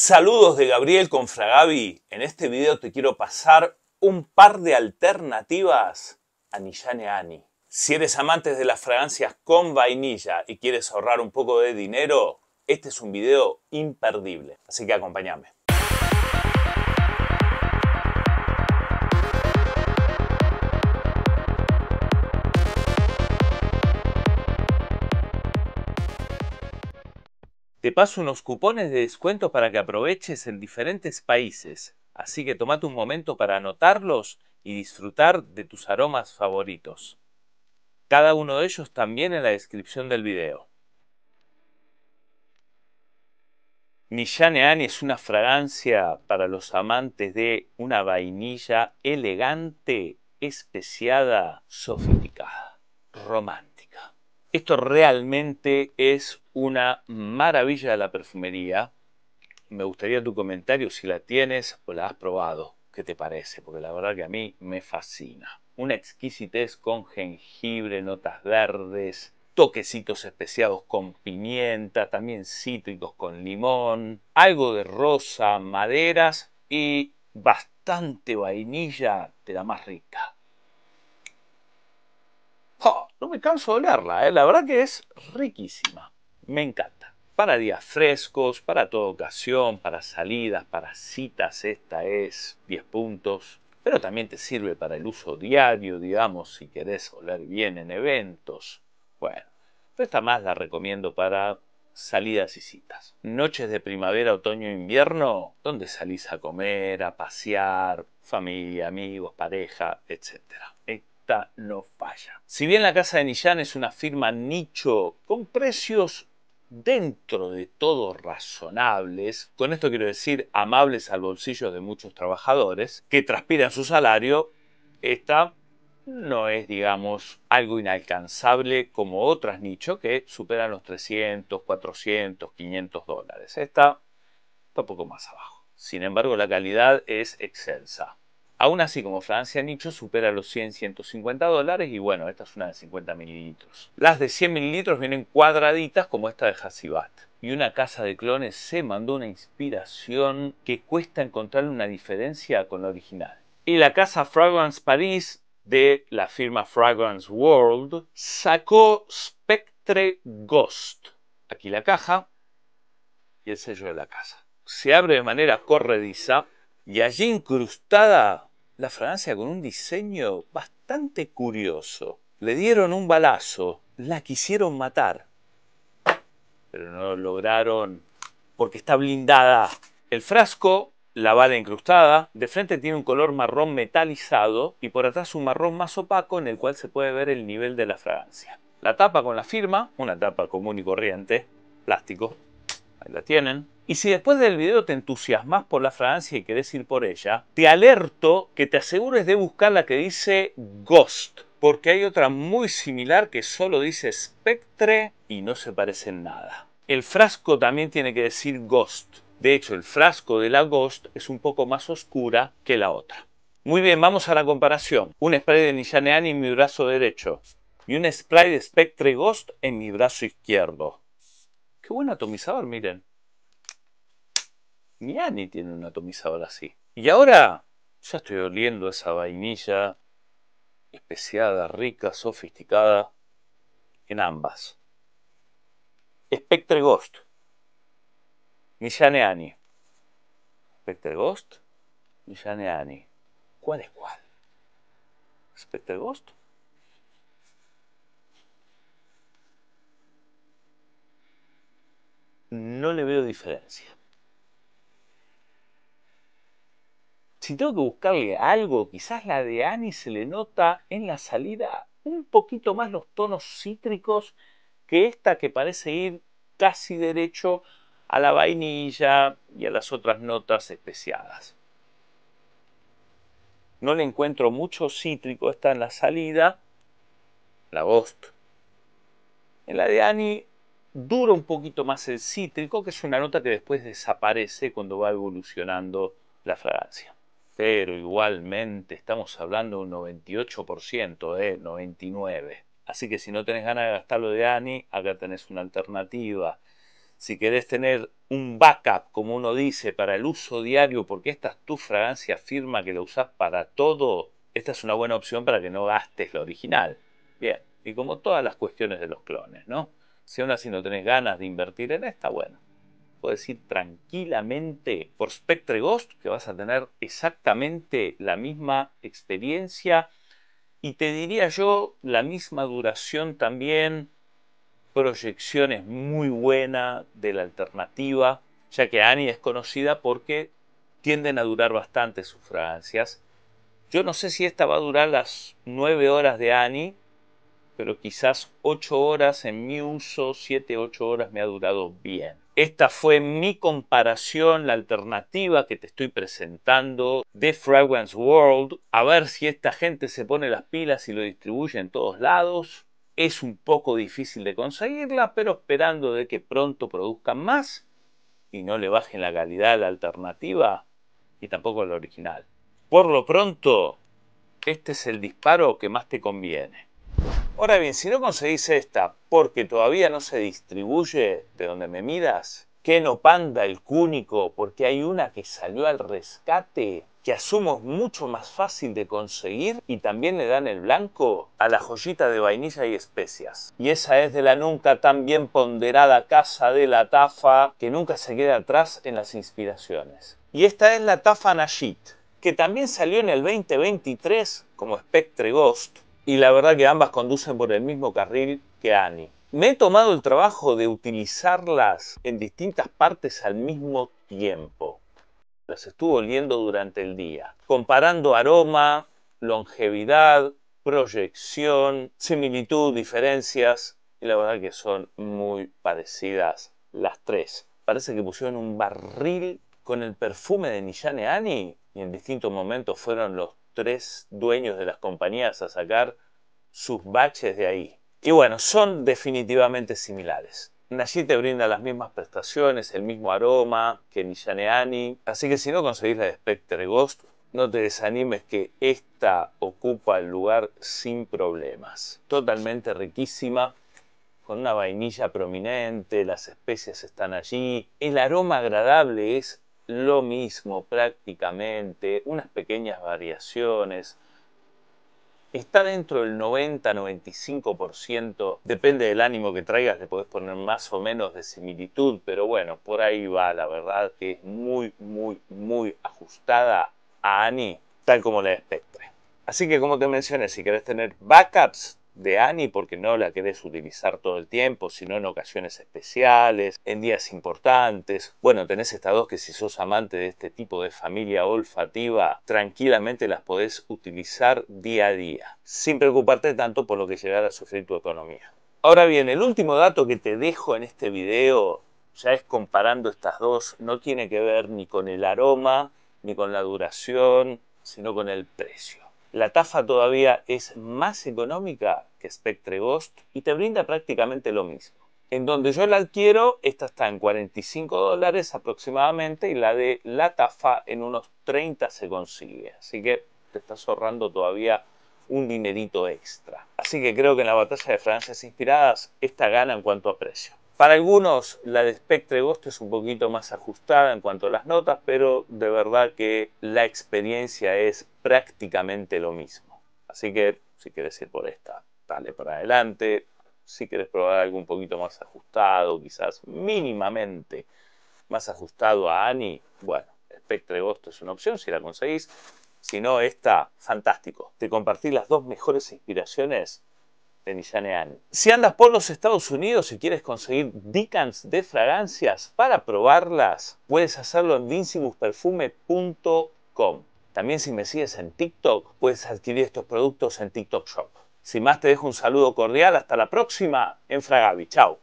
Saludos de Gabriel con Fragabi. En este video te quiero pasar un par de alternativas a Nishane Ani. Si eres amante de las fragancias con vainilla y quieres ahorrar un poco de dinero, este es un video imperdible. Así que acompáñame. Te paso unos cupones de descuento para que aproveches en diferentes países, así que tomate un momento para anotarlos y disfrutar de tus aromas favoritos. Cada uno de ellos también en la descripción del video. Nishaneani es una fragancia para los amantes de una vainilla elegante, especiada, sofisticada, romántica. Esto realmente es una maravilla de la perfumería. Me gustaría tu comentario si la tienes o la has probado. ¿Qué te parece? Porque la verdad que a mí me fascina. Una exquisitez con jengibre, notas verdes, toquecitos especiados con pimienta, también cítricos con limón, algo de rosa, maderas y bastante vainilla de la más rica no me canso de olerla, eh. la verdad que es riquísima. Me encanta. Para días frescos, para toda ocasión, para salidas, para citas, esta es 10 puntos. Pero también te sirve para el uso diario, digamos, si querés oler bien en eventos. Bueno, esta más la recomiendo para salidas y citas. Noches de primavera, otoño, invierno, donde salís a comer, a pasear, familia, amigos, pareja, etc no falla. Si bien la Casa de Nillán es una firma nicho con precios dentro de todo razonables, con esto quiero decir amables al bolsillo de muchos trabajadores que transpiran su salario, esta no es, digamos, algo inalcanzable como otras nicho que superan los 300, 400, 500 dólares. Esta está un poco más abajo. Sin embargo, la calidad es excelsa. Aún así, como Francia Nicho supera los 100-150 dólares y bueno, esta es una de 50 mililitros. Las de 100 mililitros vienen cuadraditas como esta de Hasibat. Y una casa de clones se mandó una inspiración que cuesta encontrar una diferencia con la original. Y la casa Fragrance Paris de la firma Fragrance World sacó Spectre Ghost. Aquí la caja y el sello de la casa. Se abre de manera corrediza y allí incrustada la fragancia con un diseño bastante curioso. Le dieron un balazo, la quisieron matar, pero no lo lograron porque está blindada. El frasco, la bala incrustada, de frente tiene un color marrón metalizado y por atrás un marrón más opaco en el cual se puede ver el nivel de la fragancia. La tapa con la firma, una tapa común y corriente, plástico, ahí la tienen, y si después del video te entusiasmas por la fragancia y querés ir por ella, te alerto que te asegures de buscar la que dice Ghost, porque hay otra muy similar que solo dice Spectre y no se en nada. El frasco también tiene que decir Ghost. De hecho, el frasco de la Ghost es un poco más oscura que la otra. Muy bien, vamos a la comparación. Un spray de Nijaneani en mi brazo derecho y un spray de Spectre Ghost en mi brazo izquierdo. Qué buen atomizador, miren. Ni Ani tiene un atomizador así. Y ahora ya estoy oliendo esa vainilla especiada, rica, sofisticada en ambas. Spectre Ghost. Nishaneani. Ani. Spectre Ghost. Nishaneani. Ani. ¿Cuál es cuál? Spectre Ghost. No le veo diferencia. si tengo que buscarle algo, quizás la de Annie se le nota en la salida un poquito más los tonos cítricos que esta que parece ir casi derecho a la vainilla y a las otras notas especiadas. No le encuentro mucho cítrico, está en la salida, la Ghost. En la de Annie dura un poquito más el cítrico, que es una nota que después desaparece cuando va evolucionando la fragancia pero igualmente estamos hablando de un 98%, de 99%. Así que si no tenés ganas de gastarlo de ANI, acá tenés una alternativa. Si querés tener un backup, como uno dice, para el uso diario, porque esta es tu fragancia firma que la usás para todo, esta es una buena opción para que no gastes la original. Bien, y como todas las cuestiones de los clones, ¿no? Si aún así no tenés ganas de invertir en esta, bueno, puedes ir tranquilamente por Spectre Ghost, que vas a tener exactamente la misma experiencia y te diría yo la misma duración también, proyecciones muy buena de la alternativa, ya que Annie es conocida porque tienden a durar bastante sus fragancias. Yo no sé si esta va a durar las 9 horas de Annie, pero quizás 8 horas en mi uso, 7-8 horas me ha durado bien. Esta fue mi comparación, la alternativa que te estoy presentando de Fragrance World. A ver si esta gente se pone las pilas y lo distribuye en todos lados. Es un poco difícil de conseguirla, pero esperando de que pronto produzcan más y no le bajen la calidad a la alternativa y tampoco a la original. Por lo pronto, este es el disparo que más te conviene. Ahora bien, si no conseguís esta porque todavía no se distribuye de donde me miras, que no panda el cúnico porque hay una que salió al rescate que asumo es mucho más fácil de conseguir y también le dan el blanco a la joyita de vainilla y especias. Y esa es de la nunca tan bien ponderada casa de la tafa que nunca se queda atrás en las inspiraciones. Y esta es la tafa Najit, que también salió en el 2023 como Spectre Ghost y la verdad que ambas conducen por el mismo carril que Annie. Me he tomado el trabajo de utilizarlas en distintas partes al mismo tiempo. Las estuve oliendo durante el día, comparando aroma, longevidad, proyección, similitud, diferencias, y la verdad que son muy parecidas las tres. Parece que pusieron un barril con el perfume de Nishane Ani y en distintos momentos fueron los tres dueños de las compañías a sacar sus baches de ahí. Y bueno, son definitivamente similares. Nashi te brinda las mismas prestaciones, el mismo aroma que Nishaneani. Así que si no conseguís la de Spectre Ghost, no te desanimes que esta ocupa el lugar sin problemas. Totalmente riquísima, con una vainilla prominente, las especias están allí. El aroma agradable es lo mismo prácticamente, unas pequeñas variaciones. Está dentro del 90-95%, depende del ánimo que traigas, le podés poner más o menos de similitud, pero bueno, por ahí va, la verdad que es muy, muy, muy ajustada a Ani, tal como la espectre. Así que como te mencioné, si querés tener backups, de Ani porque no la querés utilizar todo el tiempo, sino en ocasiones especiales, en días importantes. Bueno, tenés estas dos que si sos amante de este tipo de familia olfativa, tranquilamente las podés utilizar día a día, sin preocuparte tanto por lo que llegara a sufrir tu economía. Ahora bien, el último dato que te dejo en este video, ya es comparando estas dos, no tiene que ver ni con el aroma, ni con la duración, sino con el precio. La tafa todavía es más económica que Spectre Ghost y te brinda prácticamente lo mismo. En donde yo la adquiero, esta está en 45 dólares aproximadamente y la de la en unos 30 se consigue. Así que te estás ahorrando todavía un dinerito extra. Así que creo que en la batalla de Francias inspiradas, esta gana en cuanto a precio. Para algunos la de Spectre Ghost es un poquito más ajustada en cuanto a las notas, pero de verdad que la experiencia es prácticamente lo mismo. Así que si quieres ir por esta, dale para adelante. Si quieres probar algo un poquito más ajustado, quizás mínimamente más ajustado a Annie, bueno, Spectre Ghost es una opción si la conseguís. Si no, está fantástico. Te compartí las dos mejores inspiraciones de Nishane Ani. Si andas por los Estados Unidos y quieres conseguir decants de fragancias para probarlas, puedes hacerlo en vincibusperfume.com También si me sigues en TikTok, puedes adquirir estos productos en TikTok Shop. Sin más, te dejo un saludo cordial. Hasta la próxima en Fragavi. Chao.